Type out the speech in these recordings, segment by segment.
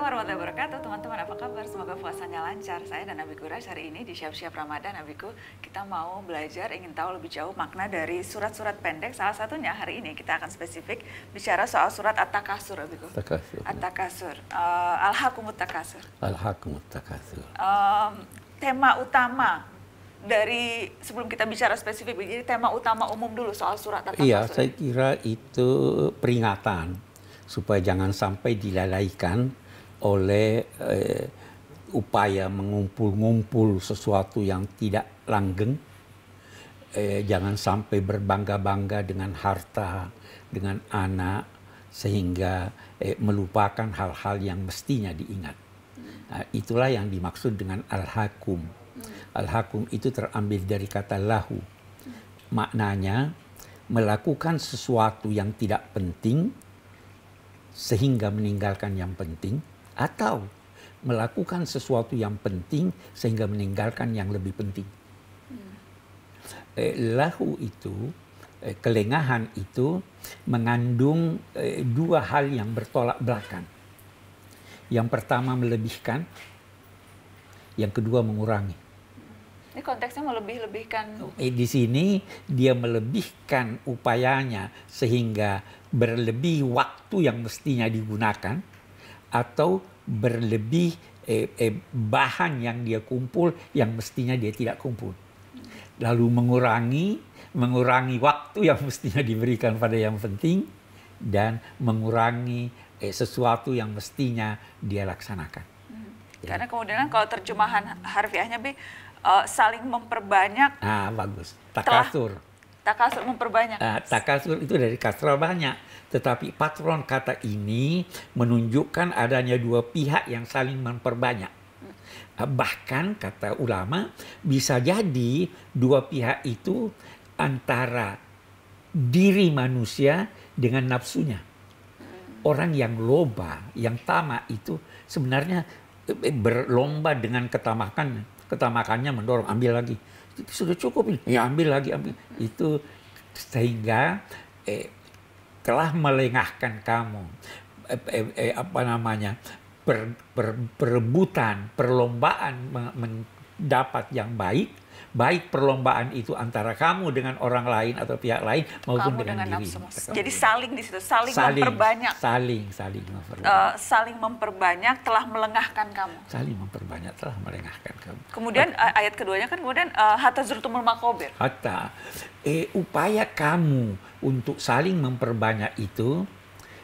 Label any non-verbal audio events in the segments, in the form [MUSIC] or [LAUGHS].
Assalamualaikum warahmatullahi wabarakatuh Teman-teman apa kabar? Semoga puasanya lancar Saya dan Nabi Guras hari ini di Siap-Siap Ramadan Nabiku kita mau belajar ingin tahu lebih jauh makna dari surat-surat pendek Salah satunya hari ini kita akan spesifik bicara soal surat At-Takasur Nabiku At-Takasur At-Takasur uh, eh, Al-Hakumut Takasur Al-Hakumut Takasur Tema utama dari sebelum kita bicara spesifik, jadi tema utama umum dulu soal surat At-Takasur. Iya, saya kira itu peringatan supaya jangan sampai dilalaikan oleh eh, upaya mengumpul-ngumpul sesuatu yang tidak langgeng. Eh, jangan sampai berbangga-bangga dengan harta, dengan anak, sehingga eh, melupakan hal-hal yang mestinya diingat. Nah, itulah yang dimaksud dengan al-hakum. Al-hakum itu terambil dari kata lahu. Maknanya melakukan sesuatu yang tidak penting sehingga meninggalkan yang penting atau melakukan sesuatu yang penting sehingga meninggalkan yang lebih penting. Eh, lahu itu, eh, kelengahan itu mengandung eh, dua hal yang bertolak belakang. Yang pertama melebihkan, yang kedua mengurangi. Ini konteksnya melebih-lebihkan. Eh, di sini dia melebihkan upayanya sehingga berlebih waktu yang mestinya digunakan atau berlebih eh, eh, bahan yang dia kumpul yang mestinya dia tidak kumpul. Lalu mengurangi mengurangi waktu yang [LAUGHS] mestinya diberikan pada yang penting dan mengurangi eh, sesuatu yang mestinya dia laksanakan. Hmm. Karena kemudian kalau terjemahan harfiahnya B uh, eh, saling memperbanyak. Ah bagus. Takatur. Takasur memperbanyak. Uh, eh, takasur itu dari kasra banyak. Tetapi patron kata ini menunjukkan adanya dua pihak yang saling memperbanyak. Hmm. Eh, bahkan kata ulama bisa jadi dua pihak itu antara diri manusia dengan nafsunya. Hmm. Orang yang loba, yang tamak itu sebenarnya eh, berlomba dengan ketamakan. Ketamakannya mendorong ambil lagi itu sudah cukup ini ya ambil lagi ambil itu sehingga eh, telah melengahkan kamu eh, eh, eh apa namanya per, per, perebutan perlombaan men, dapat yang baik, baik perlombaan itu antara kamu dengan orang lain atau pihak lain maupun dengan, dengan diri. Nafsu. Jadi saling di situ, saling, saling memperbanyak. Saling, saling memperbanyak. Uh, saling memperbanyak telah melengahkan kamu. Saling memperbanyak telah melengahkan kamu. Kemudian eh, ayat keduanya kan kemudian uh, hatta zurtumul makobir. Hatta eh, upaya kamu untuk saling memperbanyak itu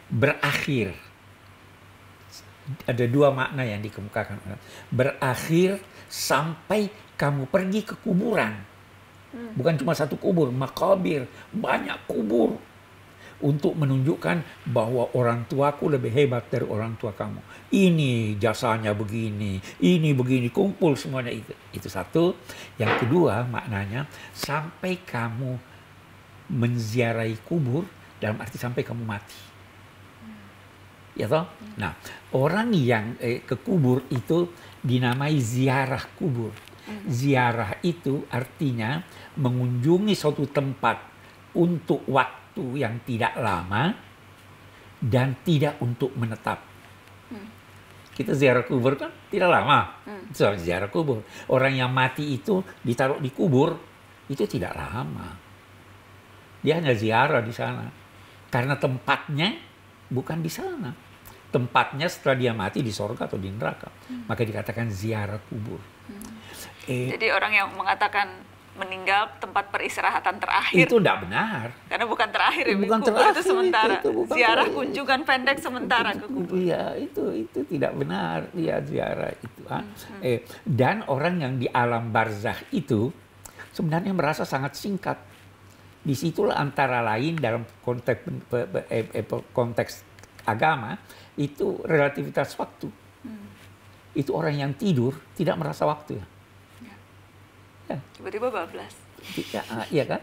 berakhir ada dua makna yang dikemukakan. Berakhir sampai kamu pergi ke kuburan. Hmm. Bukan cuma satu kubur, makabir, banyak kubur. Untuk menunjukkan bahwa orang tuaku lebih hebat dari orang tua kamu. Ini jasanya begini, ini begini, kumpul semuanya itu. Itu satu. Yang kedua maknanya sampai kamu menziarahi kubur dalam arti sampai kamu mati ya toh. Nah, orang yang eh, ke kubur itu dinamai ziarah kubur. Hmm. Ziarah itu artinya mengunjungi suatu tempat untuk waktu yang tidak lama dan tidak untuk menetap. Hmm. Kita ziarah kubur kan tidak lama. Hmm. So, ziarah kubur. Orang yang mati itu ditaruh di kubur itu tidak lama. Dia hanya ziarah di sana. Karena tempatnya bukan di sana tempatnya setelah dia mati di sorga atau di neraka. Hmm. Maka dikatakan ziarah kubur. Hmm. Eh, Jadi orang yang mengatakan meninggal tempat peristirahatan terakhir. Itu tidak benar. Karena bukan terakhir, ya, bukan terakhir itu sementara. Itu, itu bukan ziarah terakhir. kunjungan pendek sementara ke kubur. Iya, itu itu tidak benar. Iya, ziarah itu. Ah. Hmm, hmm. Eh, dan orang yang di alam barzah itu sebenarnya merasa sangat singkat. Disitulah antara lain dalam konteks eh, eh, eh, konteks agama itu relativitas waktu. Hmm. Itu orang yang tidur tidak merasa waktu ya. ya. Tiba-tiba bablas. Ya, ah, iya kan?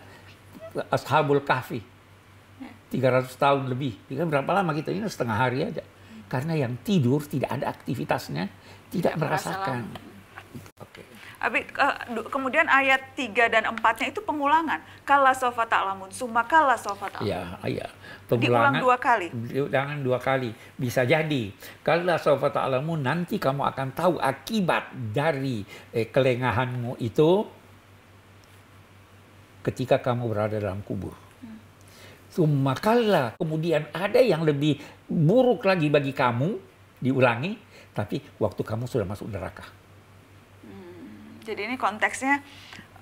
Ashabul Kahfi. 300 ya. tahun lebih. Kan berapa lama kita gitu? ini setengah hari aja. Hmm. Karena yang tidur tidak ada aktivitasnya, tidak, tidak merasakan. Masalah. Abi, kemudian ayat 3 dan 4 itu pengulangan. Kala sofa ta'lamun, summa kala sofa ta'lamun. Ya, ya. Pengulangan, diulang dua kali. Diulang dua kali. Bisa jadi. Kala sofa ta'lamun, nanti kamu akan tahu akibat dari eh, kelengahanmu itu ketika kamu berada dalam kubur. Hmm. kala, kemudian ada yang lebih buruk lagi bagi kamu, diulangi, tapi waktu kamu sudah masuk neraka jadi ini konteksnya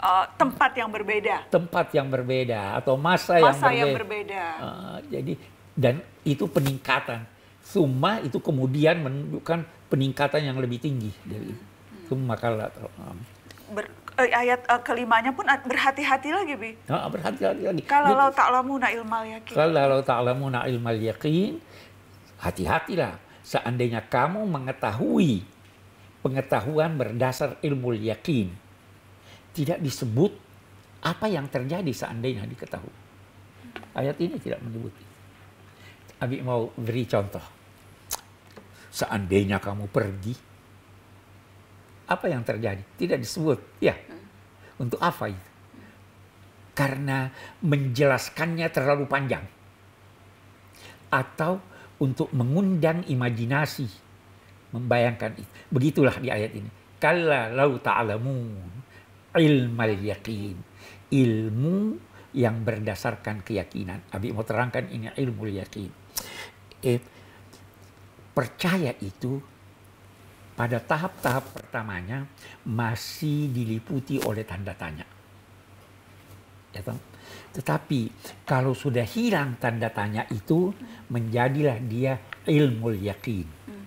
uh, tempat yang berbeda. Tempat yang berbeda atau masa, masa yang berbeda. Yang berbeda. Uh, jadi dan itu peningkatan. Summa itu kemudian menunjukkan peningkatan yang lebih tinggi dari itu. Hmm. Summa kala. Ber, eh, ayat uh, kelimanya pun berhati-hati lagi, Bi. Nah, berhati-hati lagi. Kalau lau lama ilmal yakin. Kalau ta'lamuna ilmal yakin, hati-hatilah. Seandainya kamu mengetahui pengetahuan berdasar ilmu yakin. Tidak disebut apa yang terjadi seandainya diketahui. Ayat ini tidak menyebut. Abi mau beri contoh. Seandainya kamu pergi, apa yang terjadi? Tidak disebut. Ya, untuk apa itu? Karena menjelaskannya terlalu panjang. Atau untuk mengundang imajinasi membayangkan itu. Begitulah di ayat ini. Kalla lau ta'lamu ilmal yakin. Ilmu yang berdasarkan keyakinan. Abi mau terangkan ini ilmu yakin. Eh, percaya itu pada tahap-tahap pertamanya masih diliputi oleh tanda tanya. Ya, Tetapi kalau sudah hilang tanda tanya itu, menjadilah dia ilmu yakin. Hmm.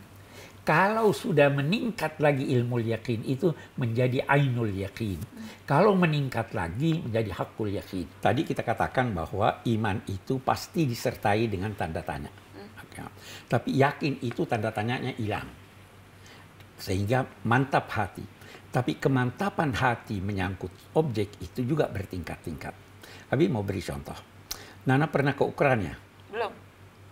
Kalau sudah meningkat lagi ilmu yakin itu menjadi ainul yakin. Kalau meningkat lagi menjadi hakul yakin. Tadi kita katakan bahwa iman itu pasti disertai dengan tanda tanya. Hmm. Ya. Tapi yakin itu tanda tanyanya hilang. Sehingga mantap hati. Tapi kemantapan hati menyangkut objek itu juga bertingkat-tingkat. Tapi mau beri contoh. Nana pernah ke Ukraina? Belum.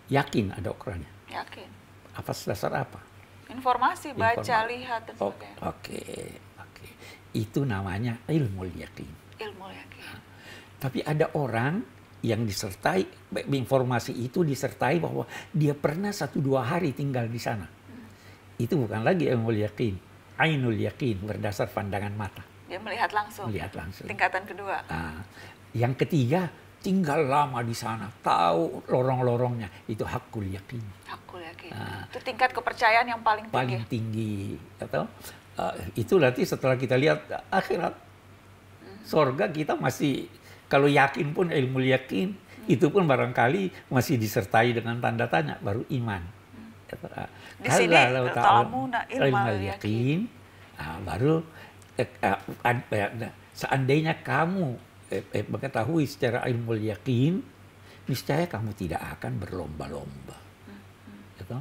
Yakin ada Ukraina? Yakin. Apa dasar apa? informasi baca informasi. lihat dan sebagainya oke okay. oke okay. itu namanya ilmu yakin ilmu yakin nah, tapi ada orang yang disertai informasi itu disertai bahwa dia pernah satu dua hari tinggal di sana hmm. itu bukan lagi ilmu yakin ainul yakin berdasar pandangan mata dia melihat langsung melihat langsung tingkatan kedua nah, yang ketiga tinggal lama di sana, tahu lorong-lorongnya, itu hakul yakin. yakin. Nah, itu tingkat kepercayaan yang paling tinggi. Paling tinggi, atau uh, itu nanti setelah kita lihat akhirat, hmm. sorga kita masih kalau yakin pun ilmu yakin hmm. itu pun barangkali masih disertai dengan tanda tanya baru iman. Hmm. Gitu. Ah, di sini eh, ilmu ilmu yakin, yakin. Nah, baru eh, ah, eh, seandainya kamu eh, eh, mengetahui secara ilmu yakin, niscaya kamu tidak akan berlomba-lomba. Ya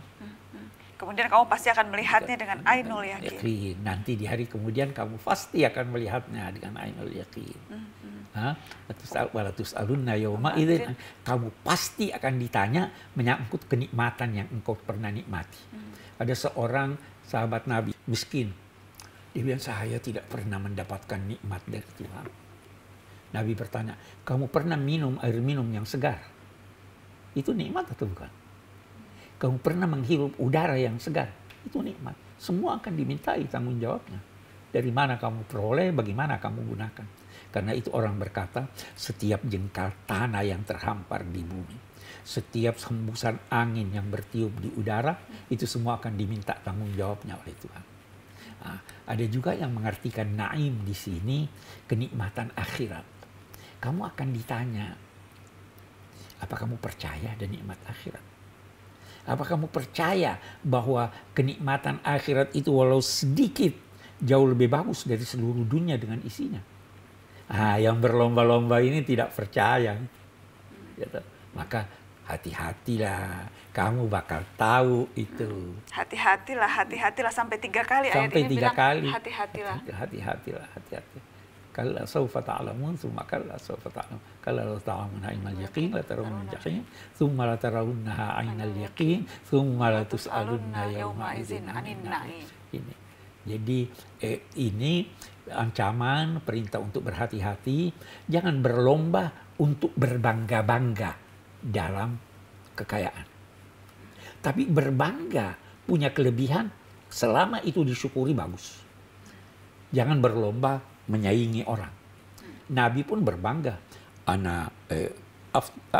kemudian kamu pasti akan melihatnya dengan ainul yakin. Nanti di hari kemudian kamu pasti akan melihatnya dengan ainul yakin. walatus alunna kamu pasti akan ditanya menyangkut kenikmatan yang engkau pernah nikmati. Ada seorang sahabat Nabi miskin. Dia bilang saya tidak pernah mendapatkan nikmat dari Tuhan. Nabi bertanya, kamu pernah minum air minum yang segar? Itu nikmat atau bukan? Kamu pernah menghirup udara yang segar? Itu nikmat. Semua akan dimintai tanggung jawabnya. Dari mana kamu peroleh, bagaimana kamu gunakan. Karena itu orang berkata, setiap jengkal tanah yang terhampar di bumi, setiap hembusan angin yang bertiup di udara, itu semua akan diminta tanggung jawabnya oleh Tuhan. Nah, ada juga yang mengartikan naim di sini kenikmatan akhirat kamu akan ditanya, apa kamu percaya dan nikmat akhirat? Apa kamu percaya bahwa kenikmatan akhirat itu walau sedikit jauh lebih bagus dari seluruh dunia dengan isinya? Ah, yang berlomba-lomba ini tidak percaya. Gitu. Maka hati-hatilah, kamu bakal tahu itu. Hati-hatilah, hati-hatilah sampai tiga kali sampai ayat ini tiga bilang. Kali. Hati-hatilah. Hati-hatilah, hati-hati. كلا سوف تعلمون ثم كلا سوف تعلمون كلا لو تعلمون علم اليقين لترون الجحيم ثم لترونها عين اليقين ثم لتسألن يومئذ عن النعيم ini jadi eh, ini ancaman perintah untuk berhati-hati jangan berlomba untuk berbangga-bangga dalam kekayaan tapi berbangga punya kelebihan selama itu disyukuri bagus jangan berlomba menyaingi orang. Nabi pun berbangga. Anak eh,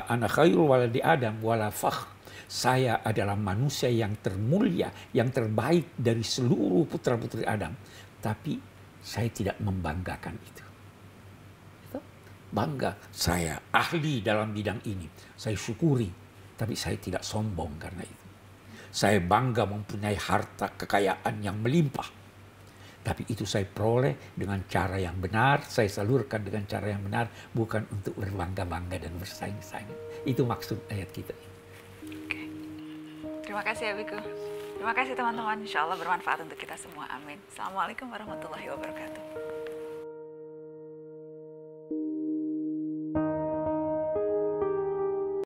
anak khairul waladi Adam wala fakh. Saya adalah manusia yang termulia, yang terbaik dari seluruh putra-putri Adam. Tapi saya tidak membanggakan itu. Bangga, saya ahli dalam bidang ini. Saya syukuri, tapi saya tidak sombong karena itu. Saya bangga mempunyai harta kekayaan yang melimpah tapi itu saya peroleh dengan cara yang benar, saya salurkan dengan cara yang benar, bukan untuk berbangga-bangga dan bersaing-saing. Itu maksud ayat kita. Oke. Terima kasih Abiku. Terima kasih teman-teman, insya Allah bermanfaat untuk kita semua. Amin. Assalamualaikum warahmatullahi wabarakatuh.